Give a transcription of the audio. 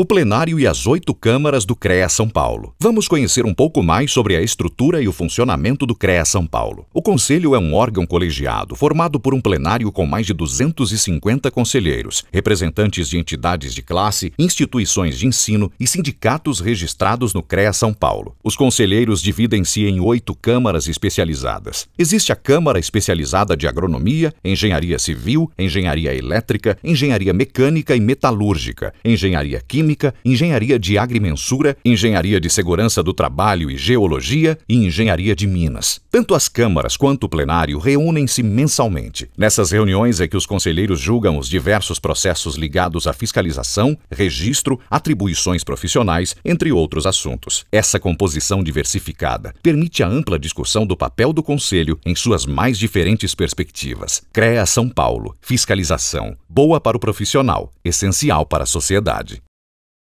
o plenário e as oito câmaras do CREA São Paulo. Vamos conhecer um pouco mais sobre a estrutura e o funcionamento do CREA São Paulo. O Conselho é um órgão colegiado formado por um plenário com mais de 250 conselheiros, representantes de entidades de classe, instituições de ensino e sindicatos registrados no CREA São Paulo. Os conselheiros dividem-se em oito câmaras especializadas. Existe a Câmara Especializada de Agronomia, Engenharia Civil, Engenharia Elétrica, Engenharia Mecânica e Metalúrgica, Engenharia Química Química, Engenharia de Agrimensura, Engenharia de Segurança do Trabalho e Geologia e Engenharia de Minas. Tanto as câmaras quanto o plenário reúnem-se mensalmente. Nessas reuniões é que os conselheiros julgam os diversos processos ligados à fiscalização, registro, atribuições profissionais, entre outros assuntos. Essa composição diversificada permite a ampla discussão do papel do Conselho em suas mais diferentes perspectivas. CREA São Paulo, fiscalização, boa para o profissional, essencial para a sociedade.